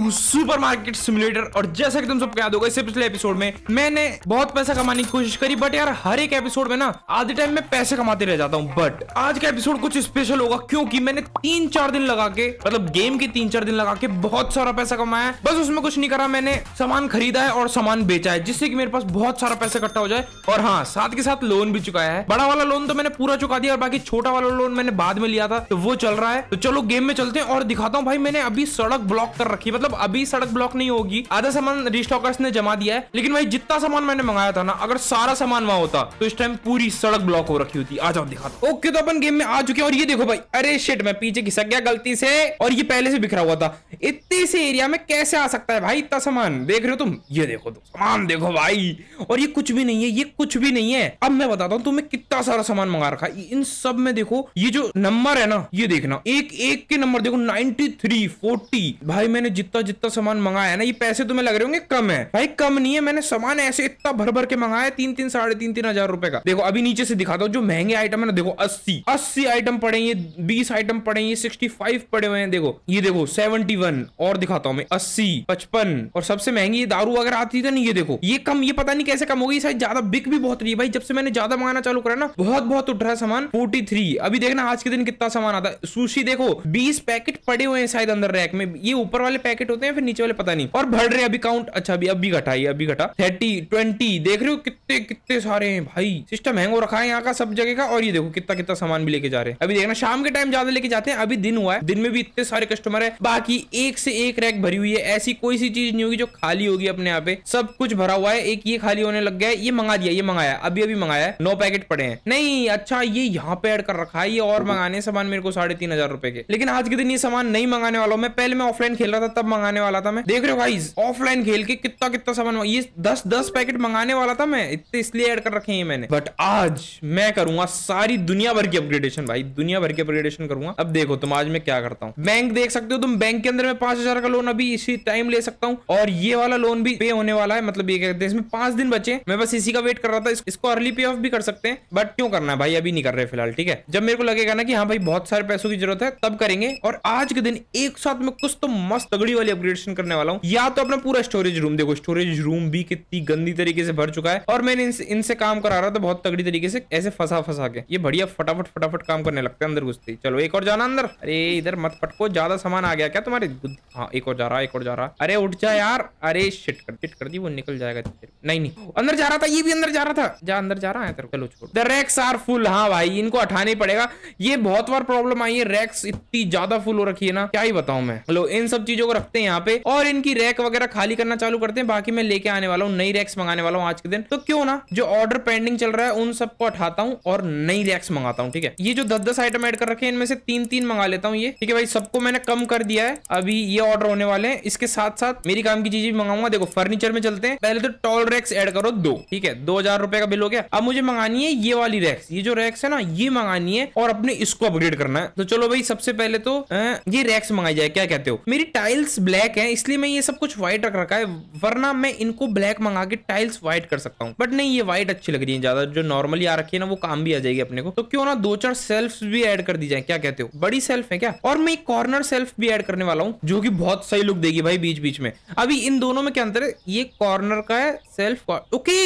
To super market simulator और जैसा कि तुम सबको याद होगा इससे पिछले एपिसोड में मैंने बहुत पैसा कमाने की कोशिश करी बट यार हर एक एपिसोड में ना आधे टाइम में पैसे कमाते रह जाता हूँ बट आज का एपिसोड कुछ स्पेशल होगा क्योंकि मैंने तीन चार दिन लगा के मतलब गेम के तीन चार दिन लगा के बहुत सारा पैसा कमाया बस उसमें कुछ नहीं करा मैंने सामान खरीदा है और सामान बेचा है जिससे कि मेरे पास बहुत सारा पैसा इकट्ठा हो जाए और हाँ साथ के साथ लोन भी चुकाया है बड़ा वाला लोन तो मैंने पूरा चुका दिया और बाकी छोटा वाला लोन मैंने बाद में लिया था तो वो चल रहा है तो चलो गेम में चलते हैं और दिखाता हूँ भाई मैंने अभी सड़क ब्लॉक कर रखी मतलब अभी सड़क ब्लॉक नहीं होगी आधा सामान रिस्टॉकर्स ने जमा दिया है लेकिन भाई जितना सामान मैंने मंगाया था ना अगर सारा सामान वहां होता तो इस टाइम पूरी सड़क ब्लॉक हो रखी होती आ जाओ दिखा ओके तो अपन गेम में आ चुके हैं और ये देखो भाई अरे शेट मैं पीछे घिसक गया गलती से और ये पहले से बिखरा हुआ था इतने से एरिया में कैसे आ सकता है भाई इतना सामान देख रहे हो तुम ये देखो तुम सामान देखो भाई और ये कुछ भी नहीं है ये कुछ भी नहीं है अब मैं बताता हूँ तुम्हें कितना सारा सामान मंगा रखा है इन सब में देखो ये जो नंबर है ना ये देखना एक एक के नंबर देखो नाइनटी थ्री भाई मैंने जितना का जितना सामान मंगाया ना ये पैसे तुम्हें लग रहे होंगे कम है भाई कम नहीं है मैंने सामान ऐसे इतना भर भर के मंगाया तीन तीन साढ़े तीन तीन हजार रुपए का देखो अभी नीचे से दिखाता हूँ जो महंगे आइटम है ना देखो अस्सी अस्सी आइटम पड़े ये बीस आइटम पड़े ये सिक्सटी फाइव पड़े हुए हैं देखो ये देखो सेवेंटी वन और दिखाता हूँ मैं अस्सी पचपन और सबसे महंगी ये दारू अगर आती थी तो ना ये देखो ये कम ये पता नहीं कैसे कम होगी शायद ज्यादा बिक भी बहुत रही है भाई जब से मैंने ज्यादा मंगाना चालू करा ना बहुत बहुत उठ रहा है सामान फोर्टी थ्री अभी देखना आज के दिन कितना सामान आता है सुशी देखो बीस पैकेट पड़े हुए हैं शायद अंदर रैक में ये ऊपर वाले पैकेट सेट होते हैं फिर नीचे वाले पता नहीं और बढ़ रहे अभी काउंट अच्छा अभी अभी घटा ये अभी घटा थर्टी ट्वेंटी देख रहे हो कितने कितने सारे हैं भाई सिस्टम हैंग हो रखा है यहाँ का सब जगह का और ये देखो कितना कितना सामान भी लेके जा रहे हैं अभी देखना शाम के टाइम ज्यादा लेके जाते हैं अभी दिन हुआ है दिन में भी इतने सारे कस्टमर है बाकी एक से एक रैक भरी हुई है ऐसी कोई सी चीज नहीं होगी जो खाली होगी अपने यहाँ पे सब कुछ भरा हुआ है एक ये खाली होने लग गया है ये मंगा दिया ये मंगाया अभी अभी मंगाया नौ पैकेट पड़े हैं नहीं अच्छा ये यहाँ पे एड कर रखा है ये और मंगाने सामान मेरे को साढ़े तीन हजार रुपए के लेकिन आज के दिन ये सामान नहीं मंगाने वाला हूँ मैं पहले मैं ऑफलाइन खेल रहा था तब मंगाने वाला था मैं देख रहे हो भाई ऑफलाइन खेल के कितना कितना सामान ये दस दस पैकेट मंगाने वाला था मैं इतने इसलिए ऐड कर रखे हैं मैंने बट आज मैं करूंगा सारी दुनिया भर की अपग्रेडेशन भाई दुनिया भर की अपग्रेडेशन करूंगा अब देखो तुम आज मैं क्या करता हूँ बैंक देख सकते हो तुम बैंक के अंदर मैं पांच हजार का लोन अभी इसी टाइम ले सकता हूँ और ये वाला लोन भी पे होने वाला है मतलब ये कहते हैं इसमें पांच दिन बचे मैं बस इसी का वेट कर रहा था इसको अर्ली पे ऑफ भी कर सकते हैं बट क्यों करना है भाई अभी नहीं कर रहे फिलहाल ठीक है जब मेरे को लगेगा ना कि हाँ भाई बहुत सारे पैसों की जरूरत है तब करेंगे और आज के दिन एक साथ में कुछ तो मस्त तगड़ी वाली वाली अपग्रेडेशन करने वाला हूँ या तो अपना पूरा स्टोरेज रूम देखो स्टोरेज रूम भी कितनी गंदी तरीके से भर चुका है और मैंने इनसे काम करा रहा था बहुत तगड़ी तरीके से ऐसे फंसा फंसा के ये बढ़िया फटाफट फटाफट काम करने लगता है अंदर घुसते चलो एक और जाना अंदर अरे इधर मत पटको ज्यादा सामान आ गया क्या तुम्हारे हाँ एक और जा रहा एक और जा रहा अरे उठ जा यार अरे शिट कर शिट कर दी वो निकल जाएगा नहीं नहीं अंदर जा रहा था ये भी अंदर जा रहा था जा अंदर जा रहा है तेरे चलो छोड़ द रैक्स आर फुल हाँ भाई इनको हटाना पड़ेगा ये बहुत बार प्रॉब्लम आई है रैक्स इतनी ज्यादा फुल हो रखी है ना क्या ही बताऊं मैं लो इन सब चीजों को रखते हैं यहाँ पे और इनकी रैक वगैरह खाली करना चालू करते हैं बाकी मैं लेके आने वाला हूँ नई रैक्स मंगाने वाला हूँ आज के दिन तो क्यों ना जो ऑर्डर पेंडिंग चल रहा है उन सबको उठाता हूँ और नई रैक्स मंगाता हूँ ठीक है ये जो दस दस आइटम एड कर रखे इनमें से तीन तीन मंगा लेता हूँ ये ठीक है भाई सबको मैंने कम कर दिया है अभी ये ऑर्डर होने वाले हैं इसके साथ साथ मेरी काम की चीजें मंगाऊंगा देखो फर्नीचर में चलते हैं पहले तो टॉल रैक्स एड करो दो ठीक है दो हजार रुपए का बिल हो गया अब मुझे मंगानी है ये वाली रैक्स ये जो रैक्स है ना ये मंगानी है और अपने इसको अपग्रेड करना है तो चलो भाई सबसे पहले तो अं, ये रैक्स मंगाई जाए क्या कहते हो मेरी टाइल्स ब्लैक है इसलिए मैं ये सब कुछ व्हाइट रख रखा है वरना मैं इनको ब्लैक मंगा के टाइल्स व्हाइट कर सकता हूँ बट नहीं ये व्हाइट अच्छी लग रही है ज्यादा जो नॉर्मली आ रखी है ना वो काम भी आ जाएगी अपने को तो क्यों ना दो चार सेल्फ भी एड कर दी जाए क्या कहते हो बड़ी सेल्फ है क्या और मैं एक कॉर्नर सेल्फ भी एड करने वाला हूँ जो की बहुत सही लुक देगी भाई बीच बीच में अभी इन दोनों में क्या अंतर है ये कॉर्नर का है सेल्फ ओके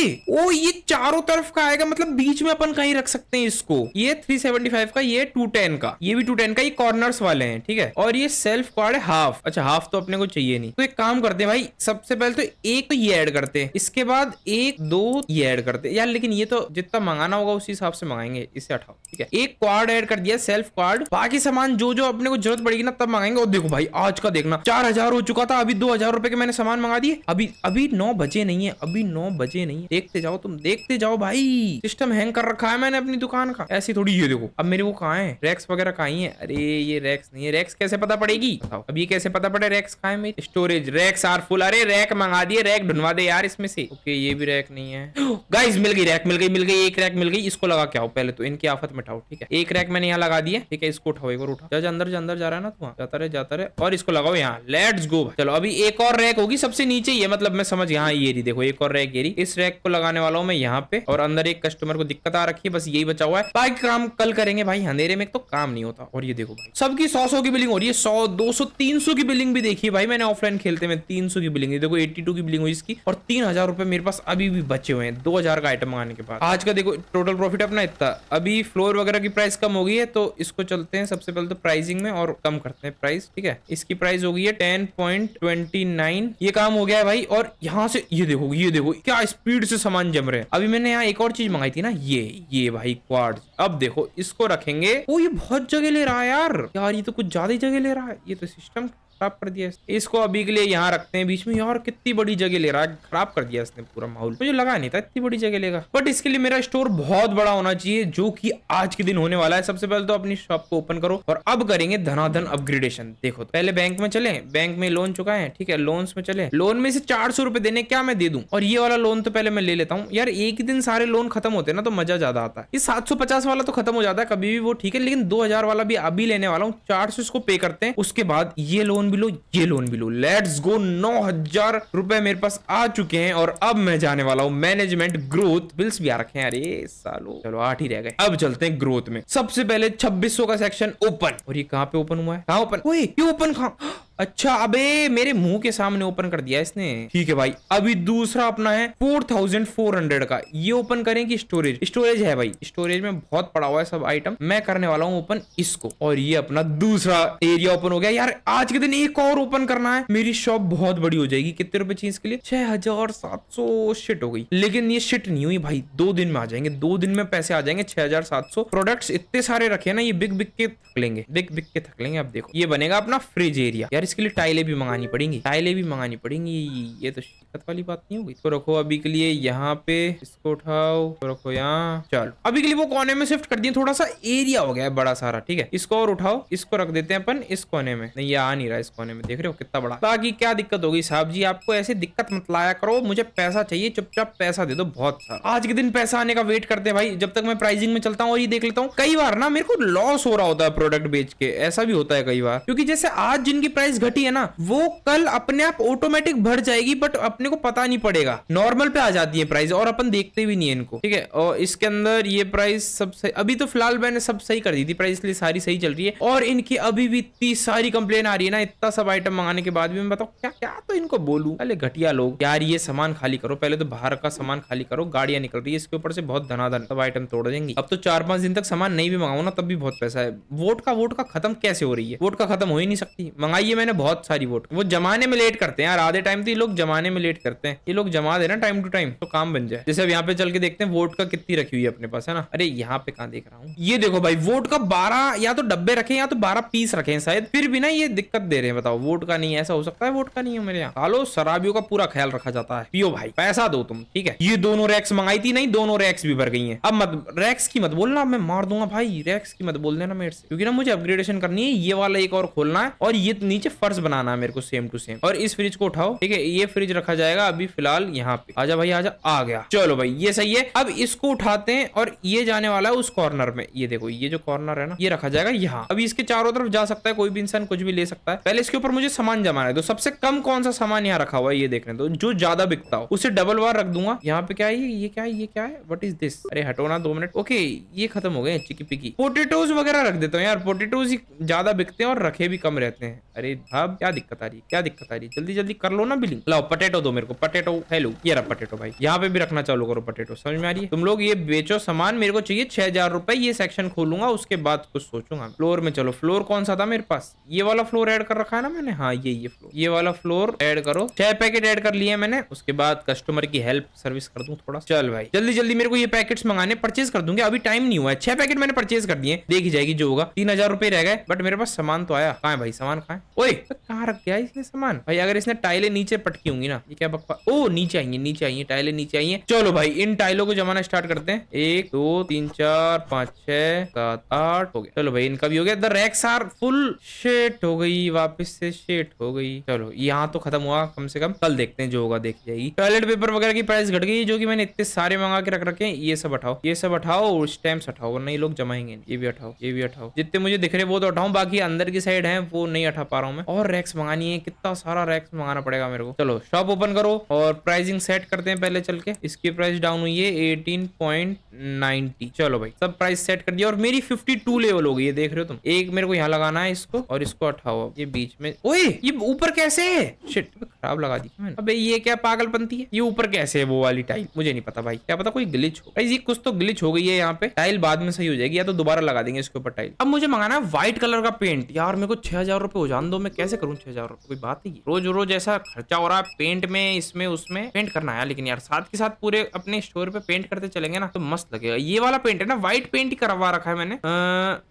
ओ ये चारों तरफ का आएगा मतलब बीच में अपन कहीं रख सकते हैं इसको ये 375 का ये 210 का ये भी 210 का ये कॉर्नर्स वाले हैं ठीक है और ये सेल्फ कॉर्ड है हाफ अच्छा हाफ तो अपने अपने को चाहिए नहीं तो एक काम करते हैं भाई सबसे पहले तो एक तो ये ऐड करते हैं इसके बाद एक दो ये ऐड करते हैं यार लेकिन ये तो जितना मंगाना होगा उसी हिसाब से मंगाएंगे इसे हटाओ ठीक है एक कार्ड ऐड कर दिया सेल्फ कार्ड बाकी सामान जो जो अपने को जरूरत पड़ेगी ना तब मंगाएंगे और देखो भाई आज का देखना चार हजार हो चुका था अभी दो हजार रुपए के मैंने सामान मंगा दिए अभी अभी नौ बजे नहीं है अभी नौ बजे नहीं है देखते जाओ तुम देखते जाओ भाई सिस्टम हैंग कर रखा है मैंने अपनी दुकान का ऐसी थोड़ी ये देखो अब मेरे को कहा है रैक्स वगैरह कहा है अरे ये रैक्स नहीं है रैक्स कैसे पता पड़ेगी अब ये कैसे पता पड़े रैक्स रखा है स्टोरेज रैक्स आर फुल अरे रैक मंगा दिए रैक ढूंढवा दे यार इसमें से ओके ये भी रैक नहीं है गाइस मिल गई रैक मिल गई मिल गई एक रैक मिल गई इसको लगा क्या हो पहले तो इनकी आफत मिटाओ ठीक है एक रैक मैंने यहाँ लगा दिया ठीक है इसको उठाओ एक और उठाओ जा अंदर जा अंदर जा रहा है ना तुम जाता रहे जाता रहे और इसको लगाओ यहाँ लेट्स गो चलो अभी एक और रैक होगी सबसे नीचे ये मतलब मैं समझ यहाँ ये देखो एक और रैक ये इस रैक को लगाने वाला हूँ मैं यहाँ पे और अंदर एक कस्टमर को दिक्कत आ रखी है बस यही बचा हुआ है बाकी काम कल करेंगे भाई अंधेरे में तो काम नहीं होता और ये देखो भाई सबकी सौ सौ की बिलिंग हो रही है सौ दो सौ तीन सौ की बिलिंग भी देखी देखिए भाई मैंने ऑफलाइन खेलते में तीन की बिलिंग देखो एट्टी की बिलिंग हुई इसकी और तीन हजार रुपए मेरे पास अभी भी बचे हुए हैं दो हजार का आइटम मंगाने के बाद आज का देखो टोटल प्रॉफिट अपना इतना अभी फ्लोर वगैरह की प्राइस कम हो गई है तो इसको चलते हैं सबसे पहले तो प्राइसिंग में और कम करते हैं प्राइस ठीक है इसकी प्राइस हो गई है टेन पॉइंट ट्वेंटी नाइन ये काम हो गया है भाई और यहाँ से ये देखो ये देखो क्या स्पीड से सामान जम रहे हैं अभी मैंने यहाँ एक और चीज मंगाई थी ना ये ये भाई क्वार अब देखो इसको रखेंगे वो ये बहुत जगह ले रहा है यार यार ये तो कुछ ज्यादा ही जगह ले रहा है ये तो सिस्टम खराब कर दिया इसको अभी के लिए यहाँ रखते हैं बीच में यार कितनी बड़ी जगह ले रहा है खराब कर दिया इसने पूरा माहौल मुझे लगा नहीं था इतनी बड़ी जगह लेगा बट इसके लिए मेरा स्टोर बहुत बड़ा होना चाहिए जो की आज के दिन होने वाला है सबसे पहले तो अपनी शॉप को ओपन करो और अब करेंगे धनाधन अपग्रेडेशन देखो तो, पहले बैंक में चले बैंक में लोन चुका है ठीक है लोन में चले लोन में से चार सौ रुपए देने क्या मैं दे दूं और ये वाला लोन तो पहले मैं ले लेता हूँ यार एक ही दिन सारे लोन खत्म होते ना तो मजा ज्यादा आता है ये सात सौ पचास वाला तो खत्म हो जाता है कभी भी वो ठीक है लेकिन दो हजार वाला भी अभी लेने वाला हूँ चार सौ इसको पे करते हैं उसके बाद ये लोन लोन भी लो ये लोन भी लो लेट्स गो नौ हजार रुपए मेरे पास आ चुके हैं और अब मैं जाने वाला हूँ मैनेजमेंट ग्रोथ बिल्स भी आ रखे हैं अरे सालो चलो आठ ही रह गए अब चलते हैं ग्रोथ में सबसे पहले छब्बीस का सेक्शन ओपन और ये कहाँ पे ओपन हुआ है कहा ओपन ओपन कहा अच्छा अबे मेरे मुंह के सामने ओपन कर दिया इसने ठीक है भाई अभी दूसरा अपना है फोर थाउजेंड फोर हंड्रेड का ये ओपन करें कि स्टोरेज स्टोरेज है भाई स्टोरेज में बहुत पड़ा हुआ है सब आइटम मैं करने वाला हूँ ओपन इसको और ये अपना दूसरा एरिया ओपन हो गया यार आज के दिन एक और ओपन करना है मेरी शॉप बहुत बड़ी हो जाएगी कितने रुपए चीज के लिए छह हजार सात सौ शिट हो गई लेकिन ये शिट नहीं हुई भाई दो दिन में आ जाएंगे दो दिन में पैसे आ जाएंगे छह हजार सात सौ प्रोडक्ट इतने सारे रखे ना ये बिग बिक के थक लेंगे बिग बिक के थक लेंगे आप देखो ये बनेगा अपना फ्रिज एरिया यार और इसके लिए टाइलें भी मंगानी पड़ेंगी टाइलें भी मंगानी पड़ेंगी ये तो दिक्कत वाली बात नहीं होगी इसको रखो अभी के लिए यहाँ पे इसको उठाओ तो रखो यहाँ चलो अभी के लिए वो कोने में शिफ्ट कर दिए थोड़ा सा एरिया हो गया है बड़ा सारा ठीक है इसको और उठाओ इसको रख देते हैं अपन इस कोने में नहीं ये आ नहीं रहा इस कोने में देख रहे हो कितना बड़ा बाकी क्या दिक्कत होगी साहब जी आपको ऐसे दिक्कत मत लाया करो मुझे पैसा चाहिए चुपचाप पैसा दे दो बहुत सारा आज के दिन पैसा आने का वेट करते हैं भाई जब तक मैं प्राइसिंग में चलता हूँ और ये देख लेता हूँ कई बार ना मेरे को लॉस हो रहा होता है प्रोडक्ट बेच के ऐसा भी होता है कई बार क्योंकि जैसे आज जिनकी प्राइस प्राइस घटी है ना वो कल अपने आप ऑटोमेटिक भर जाएगी बट अपने को पता नहीं पड़ेगा नॉर्मल पे आ जाती है प्राइस और अपन देखते भी नहीं है इनको ठीक है और इसके अंदर ये प्राइस सब सही अभी तो फिलहाल मैंने सब सही कर दी थी प्राइस इसलिए सारी सही चल रही है और इनकी अभी भी इतनी सारी कंप्लेन आ रही है ना इतना सब आइटम मंगाने के बाद भी मैं बताऊँ क्या क्या तो इनको बोलू अरे घटिया लोग यार ये सामान खाली करो पहले तो बाहर का सामान खाली करो गाड़ियां निकल रही है इसके ऊपर से बहुत धनाधन सब आइटम तोड़ देंगे अब तो चार पांच दिन तक सामान नहीं भी मंगाऊ ना तब भी बहुत पैसा है वोट का वोट का खत्म कैसे हो रही है वोट का खत्म हो ही नहीं सकती मंगाइए मैं मैंने बहुत सारी वोट वो जमाने में लेट करते हैं यार आधे टाइम तो ये लोग जमाने में लेट करते हैं ये लोग जमा देना टाइम टू टाइम तो काम बन जाए जैसे अब यहाँ पे चल के देखते हैं वोट का कितनी रखी हुई है अपने पास है ना अरे यहाँ पे कहा देख रहा हूँ ये देखो भाई वोट का बारह या तो डब्बे रखे या तो बारह पीस रखे शायद फिर भी ना ये दिक्कत दे रहे हैं बताओ वोट का नहीं ऐसा हो सकता है वोट का नहीं है मेरे यहाँ हालो शराबियों का पूरा ख्याल रखा जाता है पियो भाई पैसा दो तुम ठीक है ये दोनों रैक्स मंगाई थी नहीं दोनों रैक्स भी भर गई है अब मत रैक्स की मत बोलना मैं मार दूंगा भाई रैक्स की मत बोल देना मेरे से क्योंकि ना मुझे अपग्रेडेशन करनी है ये वाला एक और खोलना है और ये नीचे फर्श बनाना है मेरे को सेम टू सेम और इस फ्रिज को उठाओ ठीक है ये फ्रिज रखा जाएगा अभी फिलहाल यहाँ पे आजा भाई आजा आ गया चलो भाई ये सही है अब इसको उठाते हैं और ये जाने वाला है उस कॉर्नर में ये देखो ये जो कॉर्नर है ना ये रखा जाएगा यहाँ अभी इसके चारों तरफ जा सकता है कोई भी इंसान कुछ भी ले सकता है पहले इसके ऊपर मुझे सामान जमाना है तो सबसे कम कौन सा सामान यहाँ रखा हुआ है ये देखने दो जो ज्यादा बिकता हो उसे डबल बार रख दूंगा यहाँ पे क्या है ये क्या है ये क्या है वट इज दिस अरे हटो ना दो मिनट ओके ये खत्म हो गए चिकी पिकी पोटेटोज वगैरह रख देता हूँ यार पोटेटोज ज्यादा बिकते हैं और रखे भी कम रहते हैं अरे अब क्या दिक्कत आ रही क्या दिक्कत आ रही जल्दी जल्दी कर लो ना बिलिंग लाओ पटेटो दो मेरे को पटेटो हेलो ये रहा पटेटो भाई यहाँ पे भी रखना चालू करो पटेटो समझ में आ रही है तुम लोग ये बेचो सामान मेरे को चाहिए छह हजार रुपए ये सेक्शन खोलूंगा उसके बाद कुछ सोचूंगा फ्लोर में चलो फ्लोर कौन सा था मेरे पास ये वाला फ्लोर एड कर रखा है ना मैंने हाँ ये ये फ्लोर ये वाला फ्लोर एड करो छह पैकेट एड कर लिया मैंने उसके बाद कस्टमर की हेल्प सर्विस कर दू थोड़ा चल भाई जल्दी जल्दी मेरे को ये पैकेट मंगाने परचेज कर दूंगे अभी टाइम नहीं हुआ है छह पैकेट मैंने परचेज कर दिए देखी जाएगी जो होगा तीन हजार रुपए रह गए बट मेरे पास सामान तो आया कहा भाई सामान कहा ओए कहा रख गया इसने सामान भाई अगर इसने टाइलें नीचे पटकी होंगी ना ये क्या बकवा ओ नीचे आइए नीचे आइए टाइलें नीचे आइए चलो भाई इन टाइलों को जमाना स्टार्ट करते हैं एक दो तीन चार पाँच छह सात आठ हो गया चलो भाई इनका भी हो गया द रैक्स आर फुल शेट हो गई वापिस से शेट हो गई चलो यहाँ तो खत्म हुआ कम से कम कल देखते हैं जो होगा देख जाएगी टॉयलेट पेपर वगैरह की प्राइस घट गई जो की मैंने इतने सारे मंगा के रख रखे ये सब हटाओ ये सब हटाओ और स्टैम्प हटाओ वरना लोग जमाएंगे ये भी हटाओ ये भी हटाओ जितने मुझे दिख रहे वो तो उठाओ बाकी अंदर की साइड है वो नहीं हटा पा रहा हूँ मैं और रैक्स मंगानी है कितना सारा रैक्स मंगाना पड़ेगा मेरे को चलो शॉप ओपन करो और प्राइसिंग सेट करते हैं पहले चल के इसकी प्राइस डाउन हुई है एटीन पॉइंट नाइनटी चलो भाई सब प्राइस सेट कर दिया और मेरी फिफ्टी टू लेवल हो गई देख रहे हो तुम एक मेरे को यहाँ लगाना है इसको और इसको उठाओ ये बीच में ओए ये ऊपर कैसे है शिट खराब लगा दी मैंने अबे ये क्या पागलपंती है ये ऊपर कैसे है वो वाली टाइल मुझे नहीं पता भाई क्या पता कोई ग्लिच हो ये कुछ तो ग्लिच हो गई है यहाँ पे टाइल बाद में सही हो जाएगी या तो दोबारा लगा देंगे इसके ऊपर टाइल अब मुझे मंगाना है व्हाइट कलर का पेंट यार मेरे को छह हजार रुपए हो जान दो मैं कैसे करूँ छह हजार कोई बात नहीं रोज रोज ऐसा खर्चा हो रहा है पेंट में इसमें उसमें पेंट करना है लेकिन यार साथ के साथ पूरे अपने स्टोर पे पेंट करते चलेंगे ना तो मस्त लगेगा ये वाला पेंट है ना व्हाइट पेंट ही करवा रखा है मैंने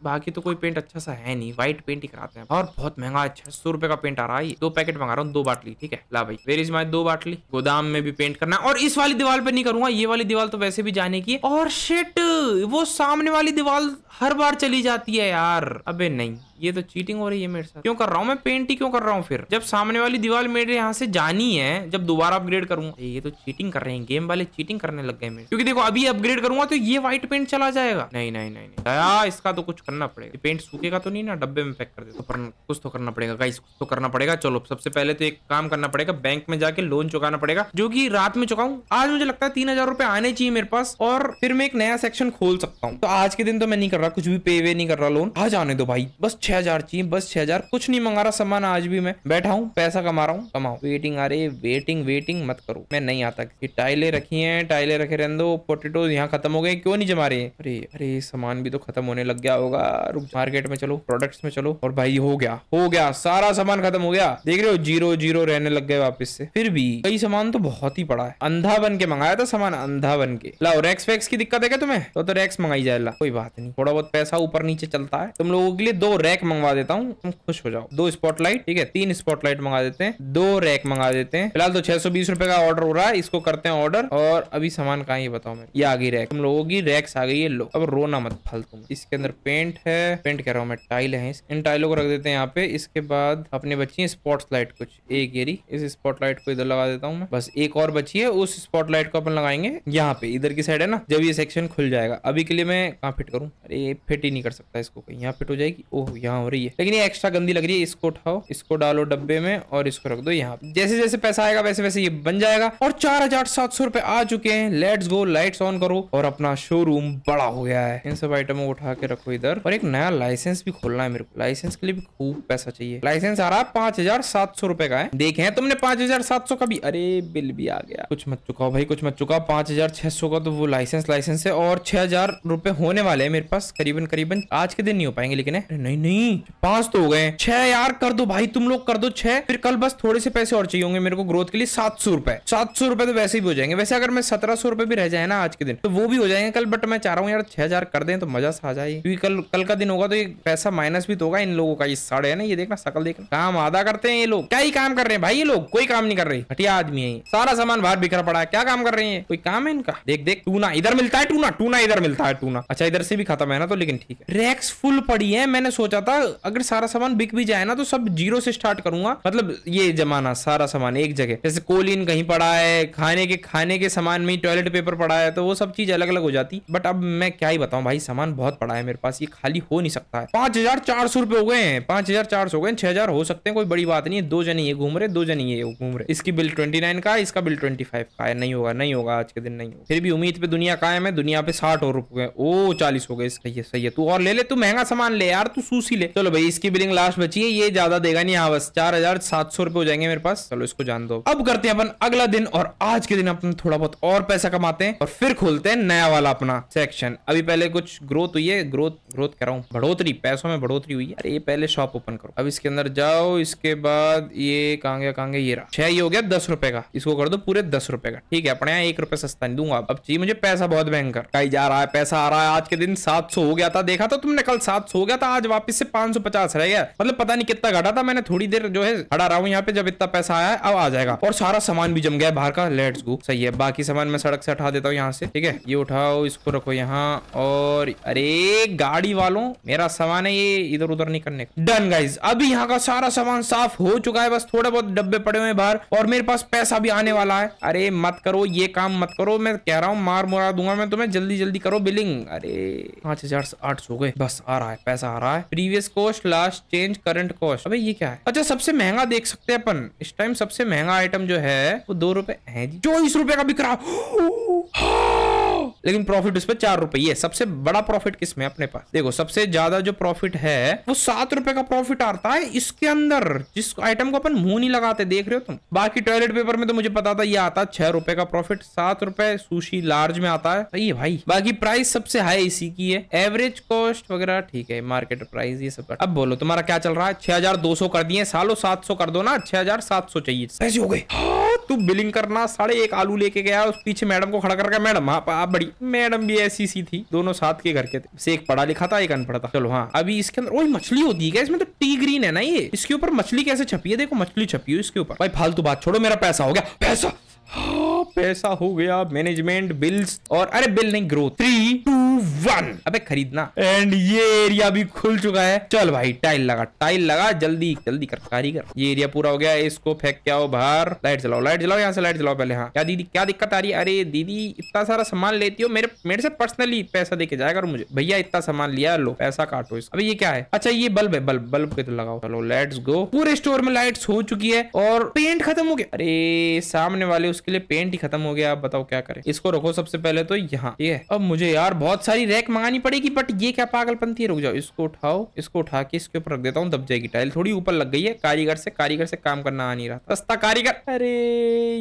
बाकी तो कोई पेंट अच्छा सा है नहीं व्हाइट पेंट ही कराते हैं और बहुत महंगा छह सौ रुपए का पेंट आ रहा है दो पैकेट मंगा रहा हूँ दो बाटली ठीक है ला भाई वेर माई दो बाटली गोदाम में भी पेंट करना और इस वाली दीवार पे नहीं करूंगा ये वाली दीवार तो वैसे भी जाने की और शेट वो सामने वाली दीवार हर बार चली जाती है यार अबे नहीं ये तो चीटिंग हो रही है मेरे साथ क्यों कर रहा हूँ मैं पेंट ही क्यों कर रहा हूँ फिर जब सामने वाली दीवार मेरे यहाँ से जानी है जब दोबारा अपग्रेड करूंगा ये तो चीटिंग कर रहे हैं गेम वाले चीटिंग करने लग गए मेरे क्योंकि देखो अभी अपग्रेड करूंगा तो ये व्हाइट पेंट चला जाएगा नहीं नहीं नहीं नहीं दया इसका तो कुछ करना पड़ेगा पेंट सूखेगा तो नहीं ना डब्बे में पैक कर दे तो कुछ तो करना पड़ेगा गाइस कुछ तो करना पड़ेगा चलो सबसे पहले तो एक काम करना पड़ेगा बैंक में जाके लोन चुकाना पड़ेगा जो की रात में चुकाऊं आज मुझे लगता है तीन हजार रुपए आने चाहिए मेरे पास और फिर मैं एक नया सेक्शन खोल सकता हूँ तो आज के दिन तो मैं नहीं कर रहा कुछ भी पे वे नहीं कर रहा लोन आज आने दो भाई बस छह हजार चाहिए बस छह हजार कुछ नहीं मंगा रहा सामान आज भी मैं बैठा हूँ पैसा कमा रहा हूँ कमाऊ वेटिंग अरे वेटिंग वेटिंग मत करो मैं नहीं आता किसी टाइले रखी है टाइले रखे रहने दो पोटेटो यहाँ खत्म हो गए क्यों नहीं जमा रहे अरे अरे सामान भी तो खत्म होने लग गया होगा रुक मार्केट में चलो प्रोडक्ट्स में चलो और भाई हो गया हो गया सारा सामान खत्म हो गया देख रहे हो जीरो जीरो रहने लग गए वापस से फिर भी कई सामान तो बहुत ही पड़ा है अंधा बन के मंगाया था सामान अंधा बन के लाओ रेक्स वेक्स की दिक्कत है क्या तुम्हें तो, तो रेक्स मंगाई जाए ला कोई बात नहीं थोड़ा बहुत पैसा ऊपर नीचे चलता है तुम लोगों के लिए दो रैक मंगवा देता हूँ तुम खुश हो जाओ दो स्पॉटलाइट ठीक है तीन स्पॉटलाइट मंगा देते हैं दो रैक मंगा देते हैं फिलहाल तो छह सौ बीस रुपए का ऑर्डर हो रहा है इसको करते हैं ऑर्डर और अभी सामान कहा ही बताओ मैं ये आ गई रैक हम लोगों की रैक्स आ गई है लो अब रोना मत फालतू इसके अंदर पेंट है पेंट कह रहा हूँ मैं टाइल है इन टाइलों को रख देते हैं यहाँ पे इसके बाद अपने बच्ची है लाइट कुछ एक गेरी इस स्पॉटलाइट को इधर लगा देता हूँ मैं बस एक और बची है उस स्पॉटलाइट को अपन लगाएंगे यहाँ पे इधर की साइड है ना जब ये सेक्शन खुल जाएगा अभी के लिए मैं कहाँ फिट करूँ अरे फिट ही नहीं कर सकता इसको यहाँ फिट हो जाएगी ओह यहाँ हो रही है लेकिन ये एक्स्ट्रा गंदी लग रही है इसको उठाओ इसको डालो डब्बे में और इसको रख दो यहाँ जैसे जैसे पैसा आएगा वैसे वैसे ये बन जाएगा और चार हजार सात सौ रुपए आ चुके हैं लेट्स गो लाइट्स ऑन करो और अपना शोरूम बड़ा हो गया है इन सब आइटम को उठा के रखो इधर और एक नया लाइसेंस भी खोलना है मेरे को लाइसेंस के लिए भी खूब पैसा चाहिए लाइसेंस आ रहा है पांच हजार सात सौ रुपए का है देखे तुमने पांच हजार सात सौ का भी अरे बिल भी आ गया कुछ मत चुकाओ भाई कुछ मत चुका पांच हजार छह सौ का तो वो लाइसेंस लाइसेंस है और छह हजार रुपए होने वाले हैं मेरे पास करीबन करीबन आज के दिन नहीं हो पाएंगे लेकिन नहीं नहीं पांच तो हो गए छह यार कर दो भाई तुम लोग कर दो छह फिर कल बस थोड़े से पैसे और चाहिए होंगे मेरे को ग्रोथ के लिए सात सौ रुपए सात सौ रुपए तो वैसे भी हो जाएंगे वैसे अगर मैं सत्रह सौ रुपए भी रह जाए ना आज के दिन तो वो भी हो जाएंगे कल बट मैं चाह रहा हूँ यार छह हजार कर दे तो मजा सा आ जाए क्योंकि कल कल का दिन होगा तो ये पैसा माइनस भी तो होगा इन लोगों का ये साढ़े है ना ये देखना सकल देखना काम आधा करते हैं ये लोग क्या ही काम कर रहे हैं भाई ये लोग कोई काम नहीं कर रहे हटिया आदमी है सारा सामान बाहर बिखर पड़ा है क्या काम कर रहे हैं कोई काम है इनका देख देख टूना इधर मिलता है टूना टूना इधर मिलता है टूना अच्छा इधर से भी खत्म है ना तो लेकिन ठीक है रैक्स फुल पड़ी है मैंने सोचा था अगर सारा सामान बिक भी जाए ना तो सब जीरो से स्टार्ट करूंगा मतलब ये जमाना सारा सामान एक जगह जैसे कोलिन कहीं पड़ा है खाने के खाने के सामान में टॉयलेट पेपर पड़ा है तो वो सब चीज अलग अलग हो जाती बट अब मैं क्या ही बताऊं भाई सामान बहुत पड़ा है मेरे पास ये खाली हो नहीं सकता है पांच हजार चार सौ रुपए हो गए हैं पांच हजार चार सौ हो गए छह हजार हो सकते हैं कोई बड़ी बात नहीं है दो जने ये घूम रहे दो जने ये घूम रहे इसकी बिल ट्वेंटी नाइन का इसका बिल ट्वेंटी फाइव का है नहीं होगा नहीं होगा आज के दिन नहीं होगा फिर भी उम्मीद पे दुनिया कायम है दुनिया पे साठ और रुपए ओ चालीस हो गए सही है सही है तू और ले ले तू महंगा सामान ले यार तू सूसी ले चलो भाई इसकी बिलिंग लास्ट बची है ये ज्यादा देगा नहीं हाँ बस चार हजार सात सौ रुपए हो जाएंगे मेरे पास चलो इसको जान दो अब करते हैं अपन अगला दिन और आज के दिन अपन थोड़ा बहुत और पैसा कमाते हैं और फिर खोलते हैं नया वाला अपना सेक्शन अभी पहले कुछ ग्रोथ हुई है ग्रोथ ग्रोथ कराऊ बढ़ोतरी पैसों में बढ़ोतरी हुई है अरे ये पहले शॉप ओपन करो अब इसके अंदर जाओ इसके बाद ये कांगे कांगे ये रहा छह ये हो गया दस रुपए का इसको कर दो पूरे दस रुपए का ठीक है अपने यहाँ एक रुपए सस्ता नहीं दूंगा अब चाहिए मुझे पैसा बहुत भयंकर कहीं जा रहा है पैसा आ रहा है आज के दिन सात हो गया था देखा था तो तुमने कल सात हो गया था आज वापिस से पांच रह गया मतलब पता नहीं कितना खड़ा था मैंने थोड़ी देर जो है हड़ा रहा हूँ यहाँ पे जब इतना पैसा आया अब आ जाएगा और सारा सामान भी जम गया बाहर का लेट्स गो सही है बाकी सामान मैं सड़क से हटा देता हूँ यहाँ से ठीक है ये उठाओ इसको रखो यहाँ और अरे गाड़ी वालों मेरा सामान है ये इधर उधर नहीं करने का डन गाइज अभी यहाँ का सारा सामान साफ हो चुका है बस थोड़ा बहुत डब्बे पड़े हुए बाहर और मेरे पास पैसा भी आने वाला है अरे मत करो ये काम मत करो मैं कह रहा हूँ मार मुरा दूंगा मैं तुम्हें जल्दी जल्दी करो बिलिंग अरे पांच हजार आठ सौ गए बस आ रहा है पैसा आ रहा है previous cost last change current cost cost अबे ये क्या है अच्छा सबसे महंगा देख सकते हैं अपन इस टाइम सबसे महंगा आइटम जो है वो दो रुपए है चौबीस रुपए का बिक रहा लेकिन प्रॉफिट उस पर चार रुपये सबसे बड़ा प्रॉफिट किस में अपने पास देखो सबसे ज्यादा जो प्रॉफिट है वो सात रुपए का प्रॉफिट आता है इसके अंदर जिस आइटम को अपन मुंह नहीं लगाते देख रहे हो तुम बाकी टॉयलेट पेपर में तो मुझे पता था ये आता है छह रुपए का प्रॉफिट सात रुपए सुशी लार्ज में आता है सही है भाई बाकी प्राइस सबसे हाई इसी की है एवरेज कॉस्ट वगैरह ठीक है मार्केट प्राइस ये सब अब बोलो तुम्हारा क्या चल रहा है छह कर दिए सालों सात कर दो ना छह चाहिए पैसे हो गए हाँ। तू बिलिंग करना साढ़े एक आलू लेके गया उस पीछे मैडम को खड़ा करके मैडम आप, आप बड़ी मैडम भी ऐसी सी थी दोनों साथ के घर के थे से एक पढ़ा लिखा था एक अनपढ़ था चलो हाँ अभी इसके अंदर वही मछली होती है इसमें तो टी ग्रीन है ना ये इसके ऊपर मछली कैसे छपी है देखो मछली छपी है इसके ऊपर भाई फालतू बात छोड़ो मेरा पैसा हो गया पैसा हाँ, पैसा हो गया मैनेजमेंट बिल्स और अरे बिल नहीं ग्रोथ थ्री वन अबे खरीदना एंड ये एरिया भी खुल चुका है चल भाई टाइल लगा टाइल लगा जल्दी जल्दी कर कारीगर ये एरिया पूरा हो गया इसको फेंक के आओ बाहर लाइट जलाओ लाइट जलाओ यहाँ से लाइट जलाओ पहले हाँ क्या दीदी क्या दिक्कत आ रही है अरे दीदी इतना सारा सामान लेती हो मेरे मेरे से पर्सनली पैसा देके जाएगा मुझे भैया इतना सामान लिया लो पैसा काटो इस अभी ये क्या है अच्छा ये बल्ब है बल्ब बल्ब के तो लगाओ चलो लेट्स गो पूरे स्टोर में लाइट्स हो चुकी है और पेंट खत्म हो गया अरे सामने वाले उसके लिए पेंट ही खत्म हो गया आप बताओ क्या करें इसको रखो सबसे पहले तो यहाँ ये अब मुझे यार बहुत सारी रैक मंगानी पड़ेगी बट ये क्या पागलपंथी है रुक जाओ इसको उठाओ इसको उठा के इसके ऊपर रख देता हूँ दब जाएगी टाइल थोड़ी ऊपर लग गई है कारीगर से कारीगर से काम करना आ नहीं रहा सस्ता कारीगर अरे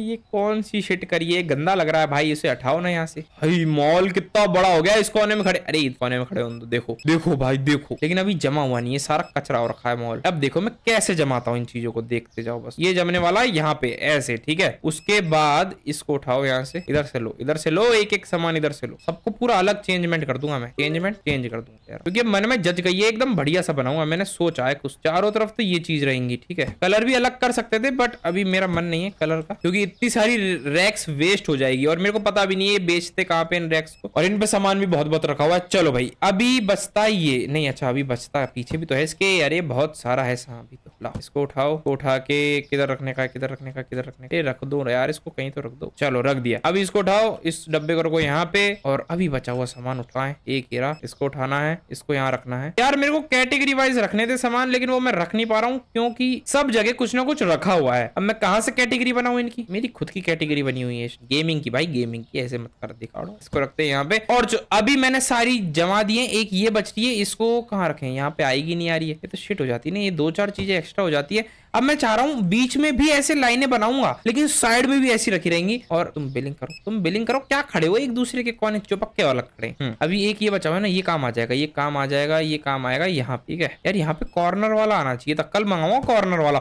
ये कौन सी शिट करिए गंदा लग रहा है भाई इसे हटाओ ना यहाँ से भाई मॉल कितना बड़ा हो गया इस कोने में खड़े अरे इस कोने में खड़े हो देखो देखो भाई देखो लेकिन अभी जमा हुआ नहीं है सारा कचरा हो रखा है मॉल अब देखो मैं कैसे जमाता हूँ इन चीजों को देखते जाओ बस ये जमने वाला है यहाँ पे ऐसे ठीक है उसके बाद इसको उठाओ यहाँ से इधर से लो इधर से लो एक एक सामान इधर से लो सबको पूरा अलग चेंजमेंट कर दो दूंगा मैं चेंज में चेंज कर दूंगा यार क्योंकि मन में जज गई है एकदम बढ़िया सा बनाऊंगा मैंने सोचा है कुछ चारों तरफ तो ये चीज रहेंगी ठीक है कलर भी अलग कर सकते थे बट अभी मेरा मन नहीं है कलर का क्योंकि इतनी सारी रैक्स वेस्ट हो जाएगी और मेरे को पता भी नहीं है बेचते कहाँ पे इन रैक्स को और इन पे सामान भी बहुत बहुत रखा हुआ है चलो भाई अभी बचता ये नहीं अच्छा अभी बचता पीछे भी तो है इसके अरे बहुत सारा है हाँ अभी तो लाओ इसको उठाओ उठा के किधर रखने का किधर रखने का किधर रखने का रख दो यार इसको कहीं तो रख दो चलो रख दिया अभी इसको उठाओ इस डब्बे को रखो यहाँ पे और अभी बचा हुआ सामान उठाए है एक हीरा इसको उठाना है इसको यहाँ रखना है यार मेरे को कैटेगरी वाइज रखने थे सामान लेकिन वो मैं रख नहीं पा रहा हूँ क्योंकि सब जगह कुछ ना कुछ रखा हुआ है अब मैं कहाँ से कैटेगरी बनाऊ इनकी मेरी खुद की कैटेगरी बनी हुई है गेमिंग की भाई गेमिंग की ऐसे मत कर दिखा इसको रखते हैं यहाँ पे और जो अभी मैंने सारी जमा दी है एक ये बच रही है इसको कहाँ रखे यहाँ पे आएगी नहीं आ रही है ये तो शिट हो जाती है ना ये दो चार चीजें एक्स्ट्रा हो जाती है अब मैं चाह रहा हूँ बीच में भी ऐसे लाइनें बनाऊंगा लेकिन साइड में भी ऐसी रखी रहेंगी और तुम बिलिंग करो तुम बिलिंग करो क्या खड़े हो एक दूसरे के कौन चौपक्के अलग खड़े हम्म। अभी एक ये बचा हुआ ना ये काम आ जाएगा ये काम आ जाएगा ये काम आएगा यहाँ पे ठीक है यार यहाँ पे कॉर्नर वाला आना चाहिए था कल मंगाऊंगा कॉर्नर वाला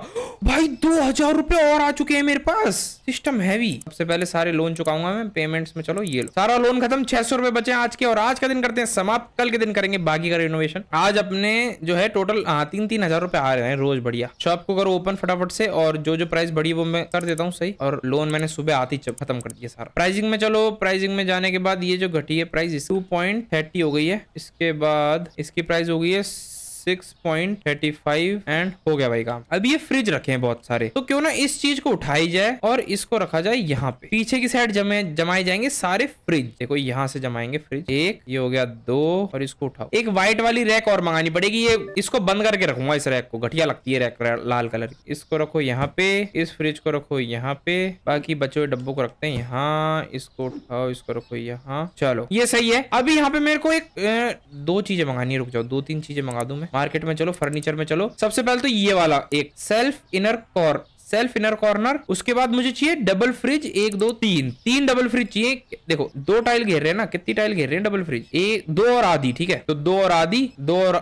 भाई दो हजार रुपए और आ चुके हैं मेरे पास सिस्टम हैवी सबसे पहले सारे लोन चुकाऊंगा मैं पेमेंट्स में चलो ये सारा लोन खत्म छह सौ रुपए बचे आज के और आज का दिन करते हैं समाप्त कल के दिन करेंगे बाकी का रिनोवेशन आज अपने जो है टोटल हाँ, तीन तीन हजार रुपए आ रहे हैं रोज बढ़िया शॉप को करो ओपन फटाफट से और जो जो प्राइस बढ़ी वो मैं कर देता हूँ सही और लोन मैंने सुबह आती खत्म कर दिया सारा प्राइसिंग में चलो प्राइसिंग में जाने के बाद ये जो घटी है प्राइस टू पॉइंट थर्टी हो गई है इसके बाद इसकी प्राइस हो गई है six point thirty five end हो गया भाई काम अभी ये फ्रिज रखे हैं बहुत सारे तो क्यों ना इस चीज को उठाई जाए और इसको रखा जाए यहाँ पे पीछे की साइड जमे जमाए जाएंगे सारे फ्रिज देखो यहाँ से जमाएंगे फ्रिज एक ये हो गया दो और इसको उठाओ एक व्हाइट वाली रैक और मंगानी पड़ेगी ये इसको बंद करके रखूंगा इस रैक को घटिया लगती है रैक लाल कलर इसको रखो यहाँ पे इस फ्रिज को रखो यहाँ पे बाकी बचे हुए डब्बों को रखते हैं यहाँ इसको उठाओ इसको रखो यहाँ चलो ये सही है अभी यहाँ पे मेरे को एक दो चीजें मंगानी रुक जाओ दो तीन चीजें मंगा दू मैं मार्केट में चलो फर्नीचर में चलो सबसे पहले तो ये वाला एक shelf inner core shelf inner corner उसके बाद मुझे चाहिए डबल फ्रिज एक दो तीन तीन डबल फ्रिज चाहिए देखो दो टाइल घेर रहे हैं ना कितनी टाइल घेर रहे हैं डबल फ्रिज एक दो और आधी ठीक है तो दो और आधी दो और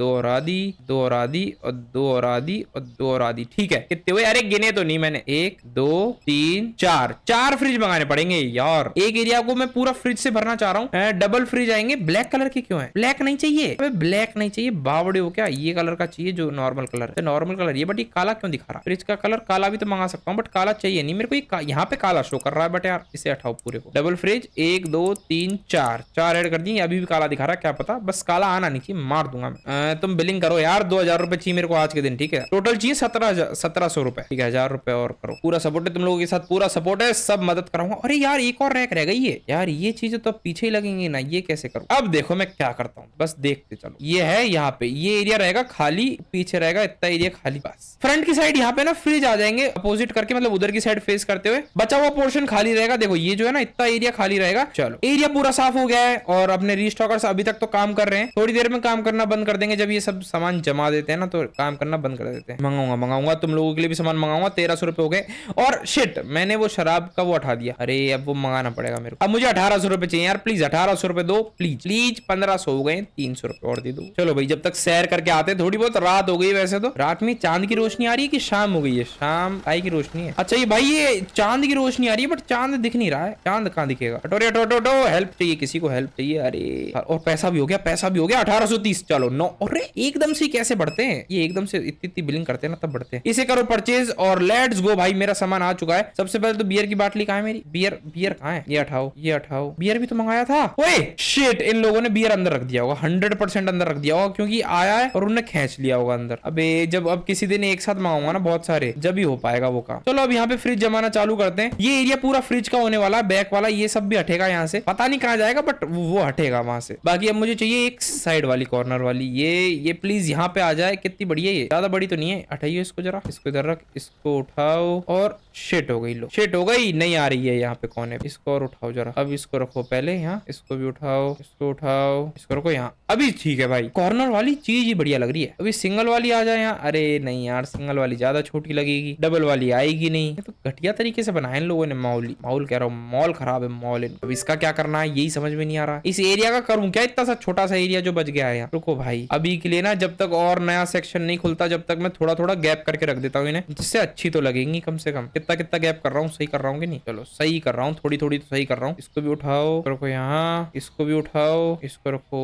दो और आधी दो और आधी और दो और आधी और दो और आधी ठीक है कितने हुए अरे गिने तो नहीं मैंने एक दो तीन चार चार फ्रिज मंगाने पड़ेंगे यार एक एरिया को मैं पूरा फ्रिज से भरना चाह रहा हूँ डबल फ्रिज आएंगे ब्लैक कलर के क्यों है ब्लैक नहीं चाहिए ब्लैक नहीं चाहिए बावड़े हो क्या ये कलर का चाहिए जो नॉर्मल कलर है नॉर्मल तो कलर ये बट ये काला क्यों दिखा रहा फ्रिज का कलर काला भी तो मंगा सकता हूँ बट काला चाहिए नहीं मेरे को ये यहाँ पे काला शो कर रहा है बट यार इसे हटाओ पूरे को डबल फ्रिज एक दो तीन चार चार एड कर दी अभी भी काला दिखा रहा है क्या पता बस काला आना नहीं चाहिए मार दूंगा मैं तुम बिलिंग करो यार दो हजार रुपए चाहिए मेरे को आज के दिन ठीक है टोटल चाहिए सत्रह सत्रह सौ रुपए ठीक है हजार रुपए और करो पूरा सपोर्ट है तुम लोगों के साथ पूरा सपोर्ट है सब मदद कराऊंगा अरे यार एक और रैक रह गई है यार ये चीज तो पीछे ही लगेंगे ना ये कैसे करूँ अब देखो मैं क्या करता हूँ बस देखते चलो ये है यहाँ पे ये एरिया रहेगा खाली पीछे रहेगा इतना एरिया खाली पास फ्रंट की साइड यहाँ पे ना फ्रिज आ जाएंगे अपोजिट करके मतलब उधर की साइड फेस करते हुए बचा हुआ पोर्शन खाली रहेगा देखो ये जो है ना इतना एरिया खाली रहेगा चलो एरिया पूरा साफ हो गया है और अपने रिस्टॉकर अभी तक तो काम कर रहे हैं थोड़ी देर में काम करना बंद कर देंगे जब ये सब सामान जमा देते हैं ना तो काम करना बंद कर देते हैं मंगाऊंगा मंगाऊंगा तुम लोगों के लिए भी सामान मंगाऊंगा तेरह सौ रुपए हो गए और शिट मैंने वो शराब का वो उठा दिया अरे अब वो मंगाना पड़ेगा मेरे को अब मुझे अठारह सौ रुपए चाहिए यार प्लीज अठारह सौ रुपए दो प्लीज प्लीज पंद्रह हो गए तीन रुपए और दे दो चलो भाई जब तक सैर करके आते थोड़ी बहुत रात हो गई वैसे तो रात में चांद की रोशनी आ रही है कि शाम हो गई है शाम शाम हाँ, आई की रोशनी है अच्छा ये भाई ये चांद की रोशनी आ रही है बट चांद दिख नहीं रहा है चांद कहाँ दिखेगा अटोरे अटोटो अटो, हेल्प चाहिए किसी को हेल्प चाहिए अरे और पैसा भी हो गया पैसा भी हो गया अठारह चलो नौ अरे एकदम से कैसे बढ़ते हैं ये एकदम से इतनी इतनी बिलिंग करते हैं ना तब बढ़ते हैं इसे करो परचेज और लेट्स गो भाई मेरा सामान आ चुका है सबसे पहले तो बियर की बाटली कहा है मेरी बियर बियर कहा है ये उठाओ ये उठाओ बियर भी तो मंगाया था ओए शिट इन लोगों ने बियर अंदर रख दिया होगा हंड्रेड परसेंट अंदर रख दिया होगा क्योंकि आया है और उन्हें खेच लिया होगा अंदर अबे जब अब किसी दिन एक साथ मंगाऊंगा ना बहुत सारे जब जब ही हो पाएगा वो काम चलो अब यहाँ पे फ्रिज जमाना चालू करते हैं ये एरिया पूरा फ्रिज का होने वाला है बैक वाला ये सब भी हटेगा यहाँ से पता नहीं कहाँ जाएगा बट वो हटेगा वहां से बाकी अब मुझे चाहिए एक साइड वाली कॉर्नर वाली ये ये प्लीज यहाँ पे आ जाए कितनी बढ़िया ये ज्यादा बड़ी तो नहीं है हटाइए इसको जरा इसको इधर रख इसको उठाओ और शेट हो गई लो शेट हो गई नहीं आ रही है यहाँ पे कोने इसको और उठाओ जरा अब इसको रखो पहले यहाँ इसको भी उठाओ इसको उठाओ इसको रखो यहाँ अभी ठीक है भाई कॉर्नर वाली चीज ही बढ़िया लग रही है अभी सिंगल वाली आ जाए यहाँ अरे नहीं यार सिंगल वाली ज्यादा छोटी लगी लगेगी डबल वाली आएगी नहीं तो घटिया तरीके से बनाया इन लोगों ने माहौल माहौल कह रहा हूँ मॉल खराब है मॉल अब इसका क्या करना है यही समझ में नहीं आ रहा इस एरिया का करूँ क्या इतना सा छोटा सा एरिया जो बच गया है रुको भाई अभी के लिए ना जब तक और नया सेक्शन नहीं खुलता जब तक मैं थोड़ा थोड़ा गैप करके रख देता हूँ इन्हें जिससे अच्छी तो लगेंगी कम से कम कितना कितना गैप कर रहा हूँ सही कर रहा हूँ नहीं चलो सही कर रहा हूँ थोड़ी थोड़ी तो सही कर रहा हूँ इसको भी उठाओ रखो यहाँ इसको भी उठाओ इसको रखो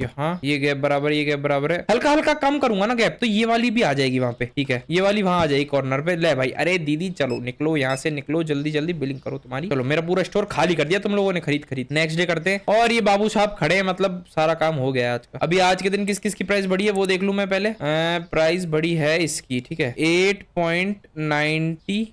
यहाँ ये गैप बराबर ये गैप बराबर है हल्का हल्का कम करूंगा ना गैप तो ये वाली भी आ जाएगी वहाँ पे ठीक है ये वाली वहाँ आ जाएगी कॉर्नर कॉर्नर पे ले भाई अरे दीदी चलो निकलो यहाँ से निकलो जल्दी जल्दी बिलिंग करो तुम्हारी चलो मेरा पूरा स्टोर खाली कर दिया तुम लोगों ने खरीद खरीद नेक्स्ट डे करते हैं और ये बाबू साहब खड़े हैं मतलब सारा काम हो गया आज का अभी आज के दिन किस किस की प्राइस बढ़ी है वो देख लू मैं पहले प्राइस बढ़ी है इसकी ठीक है एट